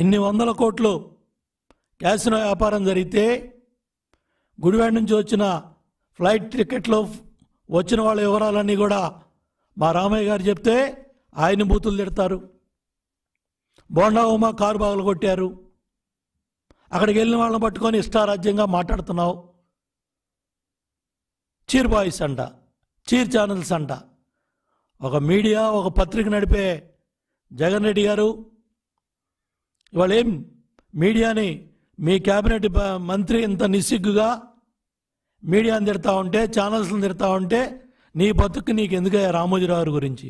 ఇన్ని వందల కోట్లు క్యాసినో వ్యాపారం జరిగితే గుడివాడ నుంచి వచ్చిన ఫ్లైట్ టికెట్లో వచ్చిన వాళ్ళ వివరాలన్నీ కూడా మా రామయ్య గారు చెప్తే ఆయన బూతులు తిడతారు బోండా ఉమా కారు బాగులు కొట్టారు అక్కడికి వెళ్ళిన వాళ్ళని పట్టుకొని ఇష్టారాజ్యంగా మాట్లాడుతున్నావు చీర్ బాయ్స్ అంట చీర్ ఛానల్స్ అంట ఒక మీడియా ఒక పత్రిక నడిపే జగన్ రెడ్డి గారు ఇవాళ ఏం మీడియాని మీ క్యాబినెట్ మంత్రి ఇంత నిస్సిగ్గుగా మీడియాని తిడతా ఉంటే ఛానల్స్ని తిడతా ఉంటే నీ బతుకు నీకు ఎందుకయ్యా రామోజీరావు గారి గురించి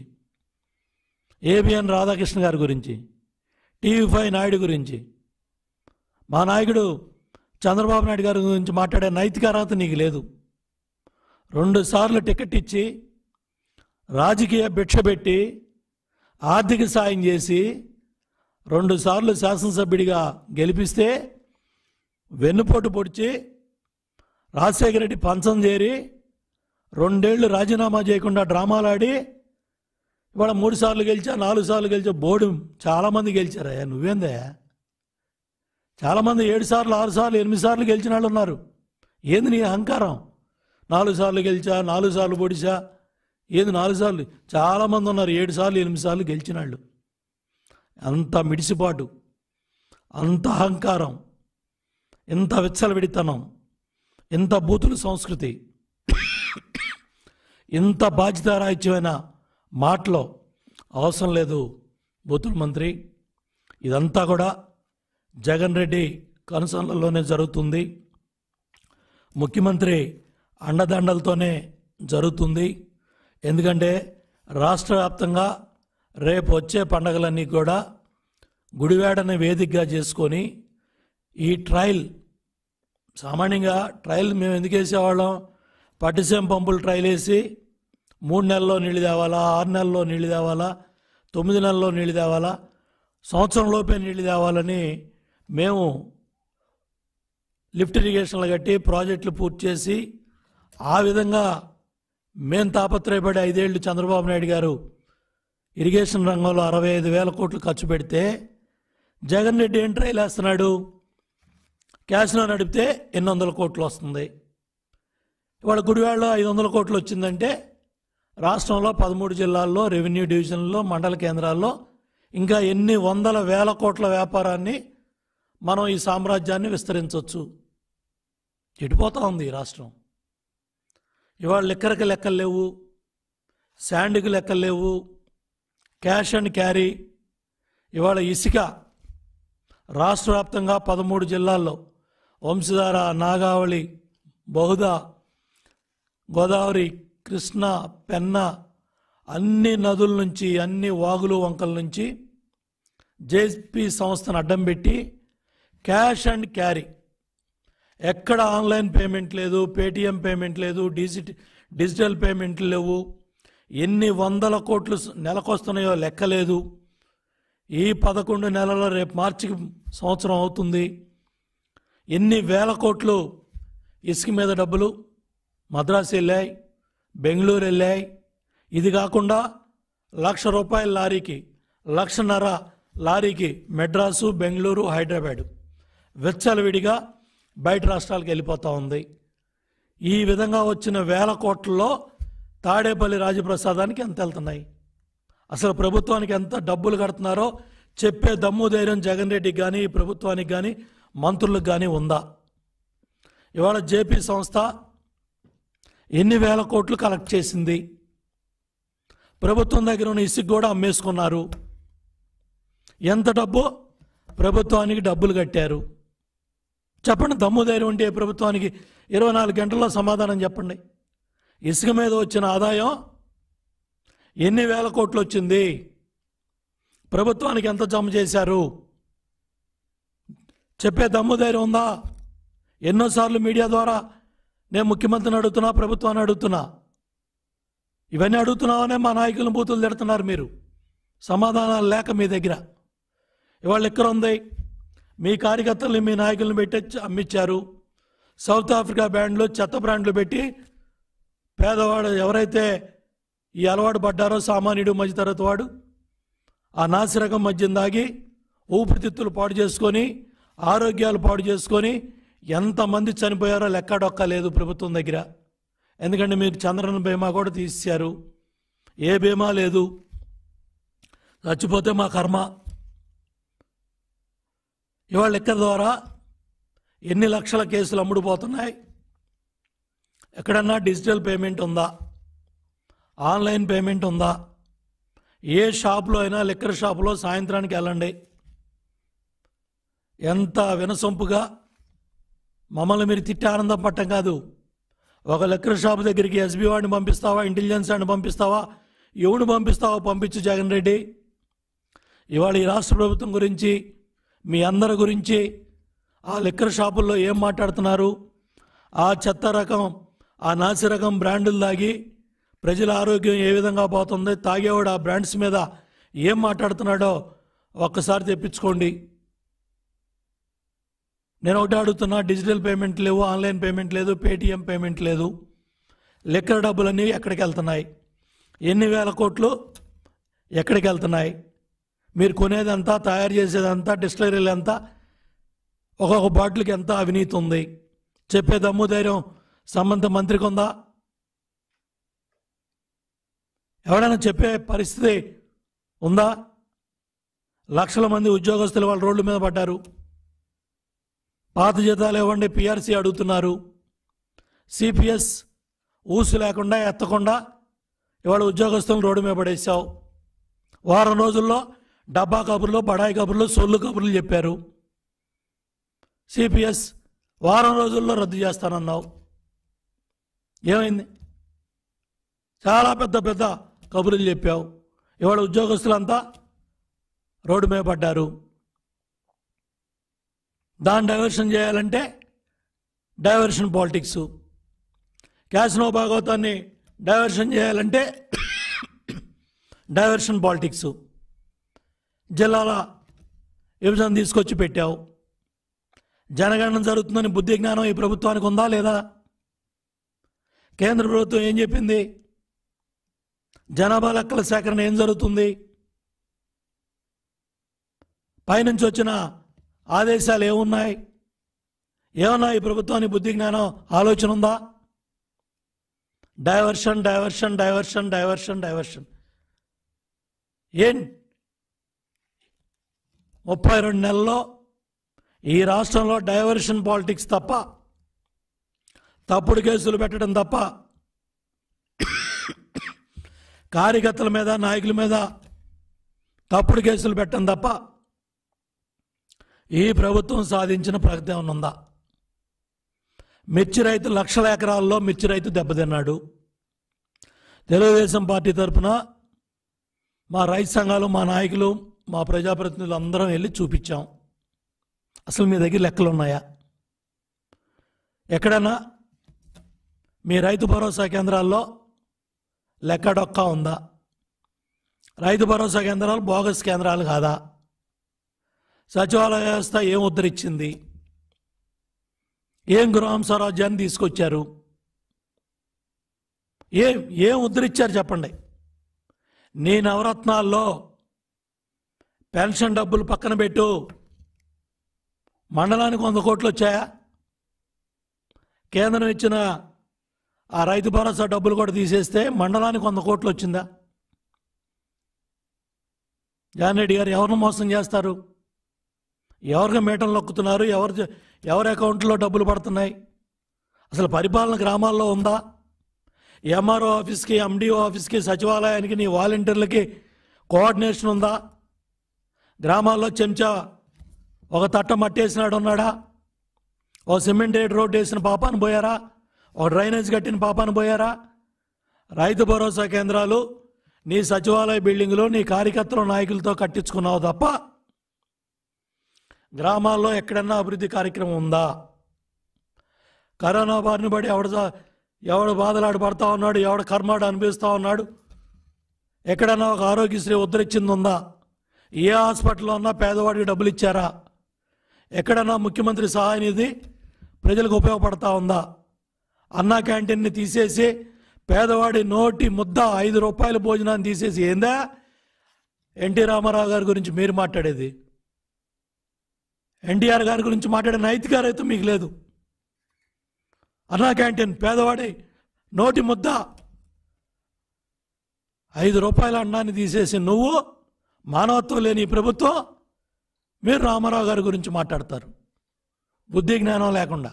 ఏబిఎన్ రాధాకృష్ణ గారి గురించి టీవీ ఫైవ్ నాయుడు గురించి మా నాయకుడు చంద్రబాబు నాయుడు గారి గురించి మాట్లాడే నైతిక అర్హత నీకు లేదు రెండు సార్లు టికెట్ ఇచ్చి రాజకీయ భిక్ష పెట్టి ఆర్థిక సాయం చేసి రెండుసార్లు శాసనసభ్యుడిగా గెలిపిస్తే వెన్నుపోటు పొడిచి రాజశేఖర రెడ్డి పంచం చేరి రెండేళ్లు రాజీనామా చేయకుండా డ్రామాలాడి ఇవాళ మూడు సార్లు గెలిచా నాలుగు సార్లు గెలిచా బోర్డు చాలామంది గెలిచారయ్యా నువ్వేందయ్యా చాలామంది ఏడు సార్లు ఆరు సార్లు ఎనిమిది సార్లు గెలిచిన వాళ్ళు ఉన్నారు ఏంది నీ అహంకారం నాలుగు సార్లు గెలిచా నాలుగు సార్లు పొడిచా ఏంది నాలుగు సార్లు చాలామంది ఉన్నారు ఏడు సార్లు ఎనిమిది సార్లు గెలిచిన వాళ్ళు అంత మిడిసిపాటు అంత అహంకారం ఎంత విచ్చలవిడితనం ఎంత బూతుల సంస్కృతి ఎంత బాధ్యతారాహిత్యమైన మాటలో అవసరం లేదు బూతుల మంత్రి ఇదంతా కూడా జగన్ రెడ్డి కనుసనలలోనే జరుగుతుంది ముఖ్యమంత్రి అండదండలతోనే జరుగుతుంది ఎందుకంటే రాష్ట్ర వ్యాప్తంగా రేపు వచ్చే పండగలన్నీ కూడా గుడివాడని వేదికగా చేసుకొని ఈ ట్రయల్ సామాన్యంగా ట్రయల్ మేము ఎందుకు వేసేవాళ్ళం పట్టిసేం పంపులు ట్రయల్ వేసి మూడు నెలల్లో నీళ్ళు తేవాలా ఆరు నెలల్లో నీళ్ళు తేవాలా తొమ్మిది నెలల్లో నీళ్ళు తేవాలా సంవత్సరంలోపే నీళ్ళు తేవాలని మేము లిఫ్ట్ ఇరిగేషన్లు కట్టి ప్రాజెక్టులు పూర్తి చేసి ఆ విధంగా మేము తాపత్రయపడి ఐదేళ్లు చంద్రబాబు నాయుడు గారు ఇరిగేషన్ రంగంలో అరవై ఐదు వేల కోట్లు ఖర్చు పెడితే జగన్ రెడ్డి ఏం వేస్తున్నాడు క్యాష్లో నడిపితే ఎన్ని వందల కోట్లు వస్తుంది ఇవాళ గుడివాడలో ఐదు వందల కోట్లు వచ్చిందంటే రాష్ట్రంలో పదమూడు జిల్లాల్లో రెవెన్యూ డివిజన్లో మండల కేంద్రాల్లో ఇంకా ఎన్ని వందల వేల కోట్ల వ్యాపారాన్ని మనం ఈ సామ్రాజ్యాన్ని విస్తరించవచ్చు చెడిపోతూ ఉంది ఈ రాష్ట్రం ఇవాళ లెక్కలకి లెక్కలు లేవు శాండ్కి లెక్కలు లేవు క్యాష్ అండ్ క్యారీ ఇవాళ ఇసుక రాష్ట్ర వ్యాప్తంగా పదమూడు జిల్లాల్లో వంశధార నాగావళి బహుదా గోదావరి కృష్ణా పెన్న అన్ని నదుల నుంచి అన్ని వాగులు వంకల నుంచి జేపి సంస్థను అడ్డం పెట్టి క్యాష్ అండ్ క్యారీ ఎక్కడ ఆన్లైన్ పేమెంట్ లేదు పేటీఎం పేమెంట్ లేదు డిజిట డిజిటల్ పేమెంట్లు లేవు ఎన్ని వందల కోట్లు నెలకొస్తున్నాయో లెక్కలేదు ఈ పదకొండు నెలల రేపు మార్చికి సంవత్సరం అవుతుంది ఎన్ని వేల కోట్లు ఇసుక మీద డబ్బులు మద్రాసు వెళ్ళాయి బెంగళూరు వెళ్ళాయి ఇది కాకుండా లక్ష రూపాయల లారీకి లక్షన్నర లారీకి మెడ్రాసు బెంగళూరు హైదరాబాదు విడిగా బయట రాష్ట్రాలకు వెళ్ళిపోతూ ఉంది ఈ విధంగా వచ్చిన వేల కోట్లలో తాడేపల్లి రాజప్రసాదానికి ఎంత వెళ్తున్నాయి అసలు ప్రభుత్వానికి ఎంత డబ్బులు కడుతున్నారో చెప్పే దమ్ము ధైర్యం జగన్ రెడ్డికి కానీ ప్రభుత్వానికి కానీ మంత్రులకు కానీ ఉందా ఇవాళ జేపీ సంస్థ ఎన్ని వేల కోట్లు కలెక్ట్ చేసింది ప్రభుత్వం దగ్గర ఉన్న ఇసుక్ కూడా అమ్మేసుకున్నారు ఎంత డబ్బు ప్రభుత్వానికి డబ్బులు కట్టారు చెప్పండి దమ్ము ధైర్యం ఉంటే ప్రభుత్వానికి ఇరవై నాలుగు గంటల్లో సమాధానం చెప్పండి ఇసుక మీద వచ్చిన ఆదాయం ఎన్ని వేల కోట్లు వచ్చింది ప్రభుత్వానికి ఎంత జమ చేశారు చెప్పే దమ్ము ధైర్యం ఉందా ఎన్నోసార్లు మీడియా ద్వారా నేను ముఖ్యమంత్రిని అడుగుతున్నా ప్రభుత్వాన్ని అడుగుతున్నా ఇవన్నీ అడుగుతున్నావనే మా నాయకులను బూతులు తిడుతున్నారు మీరు సమాధానాలు లేక మీ దగ్గర ఇవాళ ఎక్కడ ఉంది మీ కార్యకర్తల్ని మీ నాయకులను పెట్టి అమ్మిచ్చారు సౌత్ ఆఫ్రికా బ్యాండ్లు చెత్త బ్రాండ్లు పెట్టి పేదవాడు ఎవరైతే ఈ అలవాటు పడ్డారో సామాన్యుడు మధ్యతరగతి వాడు ఆ నాసిరకం మద్యం దాగి ఊపిరితిత్తులు పాడు చేసుకొని ఆరోగ్యాలు పాడు చేసుకొని ఎంతమంది చనిపోయారో లెక్కడొక్క లేదు ప్రభుత్వం దగ్గర ఎందుకంటే మీరు చంద్రన బీమా కూడా తీశారు ఏ బీమా లేదు చచ్చిపోతే మా కర్మ ఇవాళ లెక్క ద్వారా ఎన్ని లక్షల కేసులు అమ్ముడుపోతున్నాయి ఎక్కడన్నా డిజిటల్ పేమెంట్ ఉందా ఆన్లైన్ పేమెంట్ ఉందా ఏ షాపులో అయినా లిక్కర్ షాపులో సాయంత్రానికి వెళ్ళండి ఎంత వినసొంపుగా మమ్మల్ని మీరు తిట్టి ఆనందం పట్టం కాదు ఒక లిక్కర్ షాపు దగ్గరికి ఎస్బీ వాడిని పంపిస్తావా ఇంటెలిజెన్స్ వాడిని పంపిస్తావా ఎవడు పంపిస్తావో పంపించు జగన్ రెడ్డి ఇవాళ ఈ రాష్ట్ర ప్రభుత్వం గురించి మీ అందరి గురించి ఆ లిక్కర్ షాపుల్లో ఏం మాట్లాడుతున్నారు ఆ చెత్త రకం ఆ నాసి రకం బ్రాండులు దాగి ప్రజల ఆరోగ్యం ఏ విధంగా పోతుంది తాగేవాడు ఆ బ్రాండ్స్ మీద ఏం మాట్లాడుతున్నాడో ఒక్కసారి తెప్పించుకోండి నేను ఒకటి అడుగుతున్నా డిజిటల్ పేమెంట్ లేవు ఆన్లైన్ పేమెంట్ లేదు పేటిఎం పేమెంట్ లేదు లెక్కల డబ్బులన్నీ ఎక్కడికి వెళ్తున్నాయి ఎన్ని వేల కోట్లు ఎక్కడికి వెళ్తున్నాయి మీరు కొనేదంతా తయారు చేసేదంతా డిస్టిలరీలు ఎంత ఒక్కొక్క బాటిల్కి ఎంత అవినీతి ఉంది చెప్పే దమ్ము ధైర్యం సంబంధ మంత్రికి ఉందా ఎవడైనా చెప్పే పరిస్థితి ఉందా లక్షల మంది ఉద్యోగస్తులు వాళ్ళు రోడ్ల మీద పడ్డారు పాత జీతాలు ఇవ్వండి పిఆర్సీ అడుగుతున్నారు సిపిఎస్ ఊసు లేకుండా ఎత్తకుండా ఇవాళ ఉద్యోగస్తులను రోడ్డు మీద పడేసావు వారం రోజుల్లో డబ్బా కబుర్లు బడాయి కబుర్లు సొల్లు కబుర్లు చెప్పారు సిపిఎస్ వారం రోజుల్లో రద్దు చేస్తానన్నావు ఏమైంది చాలా పెద్ద పెద్ద కబుర్లు చెప్పావు ఇవాళ ఉద్యోగస్తులంతా రోడ్డు మీద పడ్డారు దాన్ని డైవర్షన్ చేయాలంటే డైవర్షన్ పాలిటిక్స్ క్యాసినో భాగవతాన్ని డైవర్షన్ చేయాలంటే డైవర్షన్ పాలిటిక్స్ జిల్లాల విభజన తీసుకొచ్చి పెట్టావు జనగణన జరుగుతుందని బుద్ధి జ్ఞానం ఈ ప్రభుత్వానికి ఉందా లేదా కేంద్ర ప్రభుత్వం ఏం చెప్పింది జనాభా లెక్కల సేకరణ ఏం జరుగుతుంది పైనుంచి వచ్చిన ఆదేశాలు ఏమున్నాయి ఏమన్నా ఈ ప్రభుత్వానికి బుద్ధి జ్ఞానం ఆలోచన ఉందా diversion diversion diversion diversion diversion ఏం ముప్పై రెండు నెలల్లో ఈ రాష్ట్రంలో డైవర్షన్ పాలిటిక్స్ తప్ప తప్పుడు కేసులు పెట్టడం తప్ప కార్యకర్తల మీద నాయకుల మీద తప్పుడు కేసులు పెట్టం తప్ప ఈ ప్రభుత్వం సాధించిన ప్రగతి ఏమైనా ఉందా మిర్చి రైతు లక్షల ఎకరాల్లో మిర్చి రైతు దెబ్బతిన్నాడు తెలుగుదేశం పార్టీ తరఫున మా రైతు సంఘాలు మా నాయకులు మా ప్రజాప్రతినిధులు అందరం వెళ్ళి చూపించాం అసలు మీ దగ్గర లెక్కలు ఉన్నాయా ఎక్కడైనా మీ రైతు భరోసా కేంద్రాల్లో లెక్కడొక్క ఉందా రైతు భరోసా కేంద్రాలు బోగస్ కేంద్రాలు కాదా సచివాలయ వ్యవస్థ ఏం ఉద్ధరించింది ఏం గృహం స్వరాజ్యాన్ని తీసుకొచ్చారు ఏం ఏం ఉద్ధరించారు చెప్పండి నీ నవరత్నాల్లో పెన్షన్ డబ్బులు పక్కన పెట్టు మండలానికి వంద కోట్లు వచ్చాయా కేంద్రం ఇచ్చిన ఆ రైతు భరోసా డబ్బులు కూడా తీసేస్తే మండలానికి వంద కోట్లు వచ్చిందా జాన్ రెడ్డి గారు ఎవరిని మోసం చేస్తారు ఎవరికి మీటర్లు నొక్కుతున్నారు ఎవరి ఎవరి అకౌంట్లో డబ్బులు పడుతున్నాయి అసలు పరిపాలన గ్రామాల్లో ఉందా ఎంఆర్ఓ ఆఫీస్కి ఎండిఓ ఆఫీస్కి సచివాలయానికి నీ వాలంటీర్లకి కోఆర్డినేషన్ ఉందా గ్రామాల్లో చెంచా ఒక తట్ట మట్టేసినాడు ఉన్నాడా ఓ సిమెంటేడ్ రోడ్డు వేసిన పాపాను పోయారా ఒక డ్రైనేజ్ కట్టిన పాపాను పోయారా రైతు భరోసా కేంద్రాలు నీ సచివాలయ బిల్డింగ్లో నీ కార్యకర్తల నాయకులతో కట్టించుకున్నావు తప్ప గ్రామాల్లో ఎక్కడన్నా అభివృద్ధి కార్యక్రమం ఉందా కరోనా బారిన పడి ఎవడ ఎవడు బాధలాడు పడతా ఉన్నాడు ఎవడ కర్మాడు అనిపిస్తూ ఉన్నాడు ఎక్కడన్నా ఒక ఆరోగ్యశ్రీ ఉద్ధరించింది ఉందా ఏ హాస్పిటల్లో ఉన్నా పేదవాడికి డబ్బులు ఇచ్చారా ఎక్కడన్నా ముఖ్యమంత్రి సహాయ నిధి ప్రజలకు ఉపయోగపడతా ఉందా అన్నా క్యాంటీన్ని తీసేసి పేదవాడి నోటి ముద్ద ఐదు రూపాయల భోజనాన్ని తీసేసి ఏందా ఎన్టీ రామారావు గారి గురించి మీరు మాట్లాడేది ఎన్టీఆర్ గారి గురించి మాట్లాడే నైతికారైతే మీకు లేదు అన్నా క్యాంటీన్ పేదవాడి నోటి ముద్ద ఐదు రూపాయల అన్నాన్ని తీసేసి నువ్వు మానవత్వం లేని ప్రభుత్వం మీరు రామారావు గారి గురించి మాట్లాడతారు బుద్ధి జ్ఞానం లేకుండా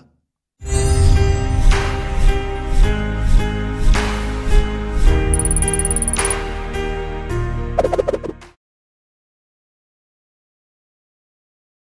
you